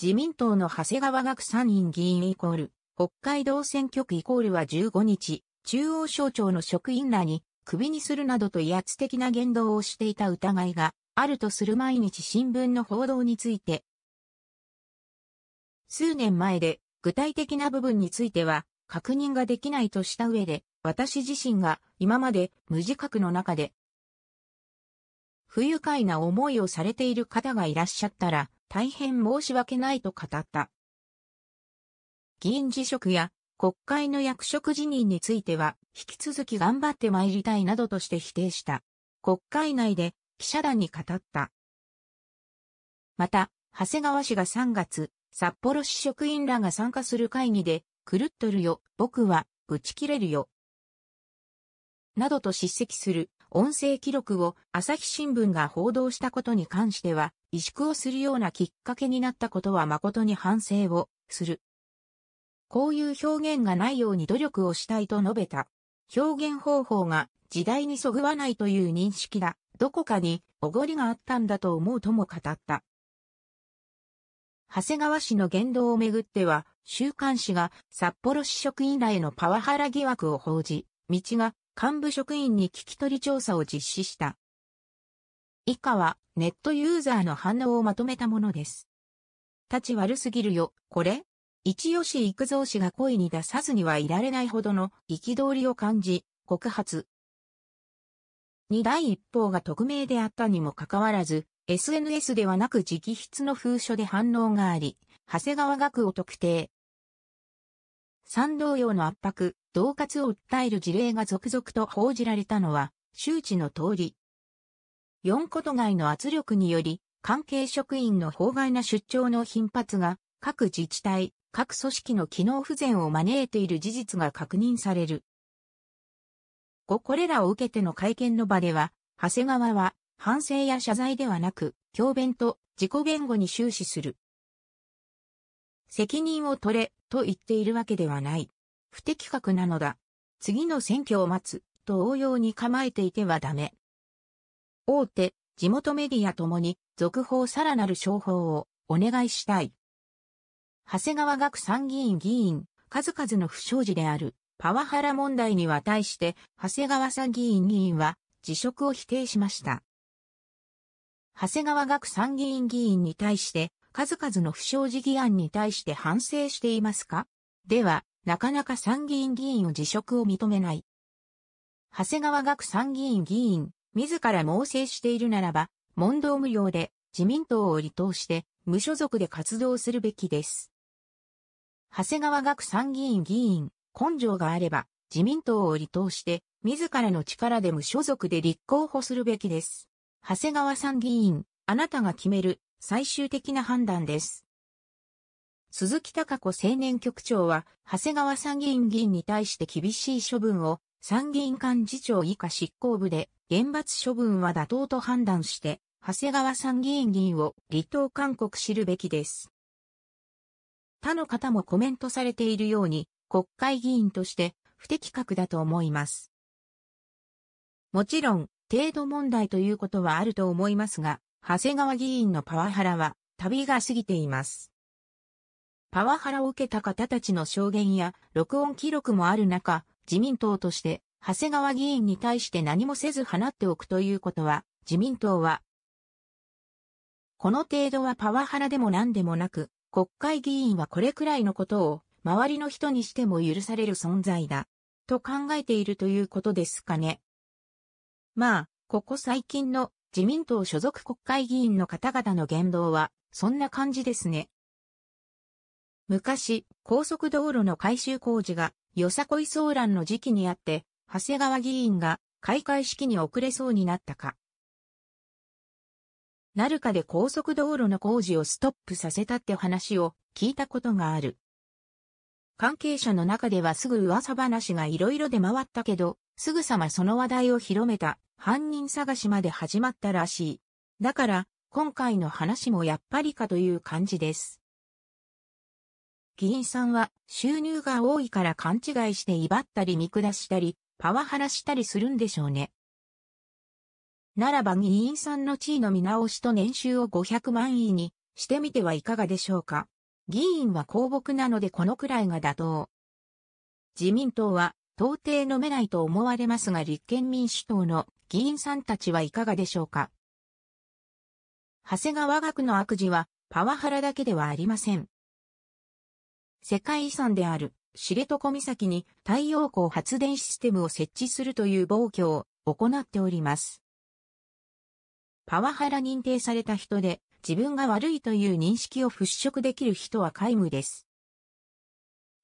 自民党の長谷川学参院議員イコール、北海道選挙区イコールは15日、中央省庁の職員らに、首にするなどと威圧的な言動をしていた疑いがあるとする毎日新聞の報道について、数年前で具体的な部分については確認ができないとした上で、私自身が今まで無自覚の中で不愉快な思いをされている方がいらっしゃったら、大変申し訳ないと語った。議員辞職や国会の役職辞任については、引き続き頑張って参りたいなどとして否定した。国会内で記者団に語った。また、長谷川氏が3月、札幌市職員らが参加する会議で、狂っとるよ、僕は、ぶち切れるよ。などと叱責する音声記録を朝日新聞が報道したことに関しては、萎縮をするようなきっかけになったことは誠に反省をする。こういう表現がないように努力をしたいと述べた。表現方法が時代にそぐわないという認識だ。どこかにおごりがあったんだと思うとも語った。長谷川氏の言動をめぐっては、週刊誌が札幌市職員らへのパワハラ疑惑を報じ、道が幹部職員に聞き取り調査を実施した。以下はネットユーザーの反応をまとめたものです。立ち悪すぎるよ、これ一吉幾三氏が恋に出さずにはいられないほどの憤りを感じ、告発。二第一報が匿名であったにもかかわらず、SNS ではなく直筆の封書で反応があり、長谷川学を特定。賛同様の圧迫、同活を訴える事例が続々と報じられたのは、周知の通り、4個都外の圧力により、関係職員の法外な出張の頻発が、各自治体、各組織の機能不全を招いている事実が確認される。5これらを受けての会見の場では、長谷川は、反省や謝罪ではなく、教弁と自己言語に終始する。責任を取れ、と言っているわけではない。不適格なのだ。次の選挙を待つ、と応用に構えていてはダメ。大手、地元メディアともに、続報さらなる商法をお願いしたい。長谷川学参議院議員、数々の不祥事である、パワハラ問題には対して、長谷川参議院議員は、辞職を否定しました。長谷川学参議院議員に対して、数々の不祥事議案に対して反省していますかでは、なかなか参議院議員を辞職を認めない。長谷川学参議院議員、自ら猛省しているならば、問答無用で自民党を離党して無所属で活動するべきです。長谷川学参議院議員、根性があれば自民党を離党して自らの力で無所属で立候補するべきです。長谷川参議院、あなたが決める最終的な判断です。鈴木隆子青年局長は、長谷川参議院議員に対して厳しい処分を参議院幹事長以下執行部で、厳罰処分は妥当と判断して、長谷川参議院議員を離党勧告知るべきです。他の方もコメントされているように、国会議員として不適格だと思います。もちろん、程度問題ということはあると思いますが、長谷川議員のパワハラは、旅が過ぎています。パワハラを受けた方たちの証言や録音記録もある中、自民党として、長谷川議員に対して何もせず放っておくということは、自民党は、この程度はパワハラでも何でもなく、国会議員はこれくらいのことを、周りの人にしても許される存在だ、と考えているということですかね。まあ、ここ最近の自民党所属国会議員の方々の言動は、そんな感じですね。昔、高速道路の改修工事がよさこい騒乱の時期にあって、長谷川議員が開会式に遅れそうになったか。なるかで高速道路の工事をストップさせたって話を聞いたことがある。関係者の中ではすぐ噂話がいろいろ出回ったけど、すぐさまその話題を広めた犯人探しまで始まったらしい。だから、今回の話もやっぱりかという感じです。議員さんは収入が多いから勘違いして威張ったり見下したり、パワハラしたりするんでしょうね。ならば議員さんの地位の見直しと年収を500万位にしてみてはいかがでしょうか。議員は公僕なのでこのくらいが妥当。自民党は到底飲めないと思われますが立憲民主党の議員さんたちはいかがでしょうか。長谷川学の悪事はパワハラだけではありません。世界遺産である知床岬に太陽光発電システムを設置するという暴挙を行っております。パワハラ認定された人で自分が悪いという認識を払拭できる人は皆無です。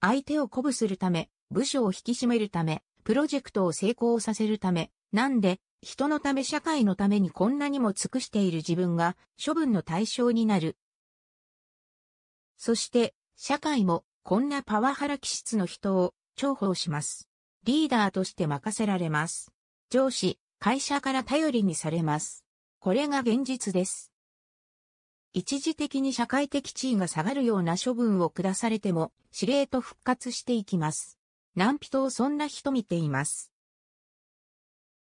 相手を鼓舞するため、部署を引き締めるため、プロジェクトを成功させるため、なんで、人のため社会のためにこんなにも尽くしている自分が処分の対象になる。そして、社会もこんなパワハラ気質の人を重宝します。リーダーとして任せられます。上司、会社から頼りにされます。これが現実です。一時的に社会的地位が下がるような処分を下されても、司令と復活していきます。何人をそんな人見ています。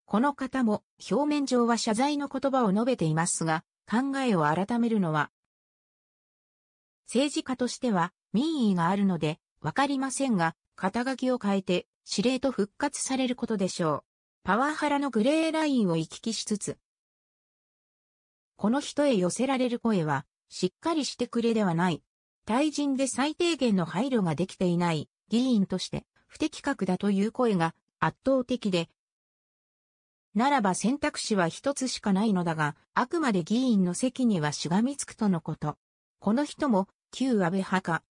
この方も表面上は謝罪の言葉を述べていますが、考えを改めるのは政治家としては民意があるので、わかりませんが、肩書きを変えて、司令と復活されることでしょう。パワハラのグレーラインを行き来しつつ、この人へ寄せられる声は、しっかりしてくれではない。対人で最低限の配慮ができていない議員として不適格だという声が圧倒的で、ならば選択肢は一つしかないのだが、あくまで議員の席にはしがみつくとのこと。この人も旧安倍派か。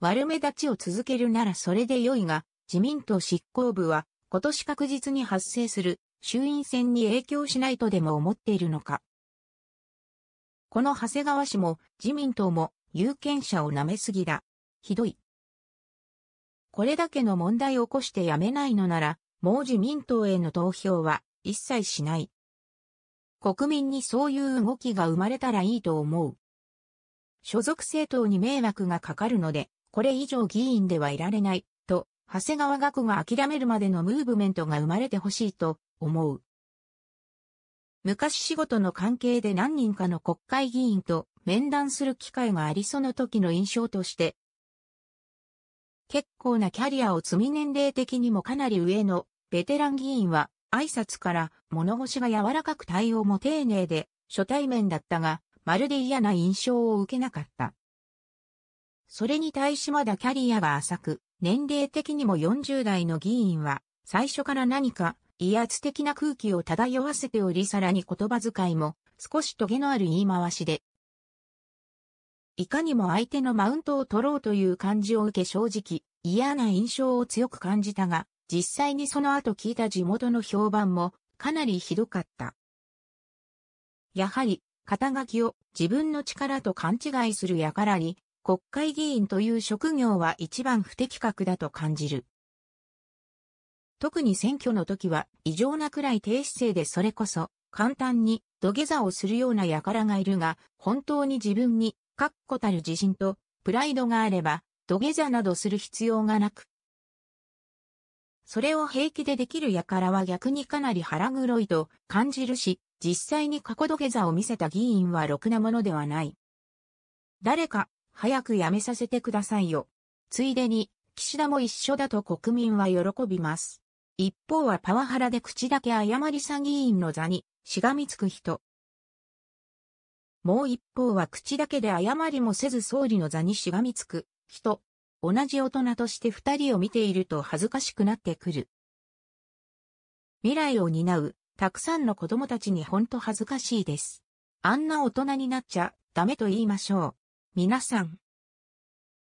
悪目立ちを続けるならそれで良いが、自民党執行部は今年確実に発生する衆院選に影響しないとでも思っているのか。この長谷川氏も自民党も有権者を舐めすぎだ。ひどい。これだけの問題を起こしてやめないのなら、もう自民党への投票は一切しない。国民にそういう動きが生まれたらいいと思う。所属政党に迷惑がかかるので、これ以上議員ではいられない、と、長谷川学が諦めるまでのムーブメントが生まれてほしいと思う。昔仕事の関係で何人かの国会議員と面談する機会がありその時の印象として、結構なキャリアを積み年齢的にもかなり上のベテラン議員は挨拶から物腰が柔らかく対応も丁寧で初対面だったがまるで嫌な印象を受けなかった。それに対しまだキャリアが浅く、年齢的にも40代の議員は、最初から何か威圧的な空気を漂わせておりさらに言葉遣いも少しトゲのある言い回しで。いかにも相手のマウントを取ろうという感じを受け正直嫌な印象を強く感じたが、実際にその後聞いた地元の評判もかなりひどかった。やはり肩書きを自分の力と勘違いするやからに、国会議員という職業は一番不適格だと感じる。特に選挙の時は異常なくらい低姿勢でそれこそ簡単に土下座をするような輩がいるが、本当に自分に確固たる自信とプライドがあれば土下座などする必要がなく。それを平気でできる輩は逆にかなり腹黒いと感じるし、実際に過去土下座を見せた議員はろくなものではない。誰か、早く辞めさせてくださいよ。ついでに、岸田も一緒だと国民は喜びます。一方はパワハラで口だけ誤り参議員の座に、しがみつく人。もう一方は口だけで謝りもせず総理の座にしがみつく人。同じ大人として二人を見ていると恥ずかしくなってくる。未来を担うたくさんの子供たちにほんと恥ずかしいです。あんな大人になっちゃダメと言いましょう。皆さん、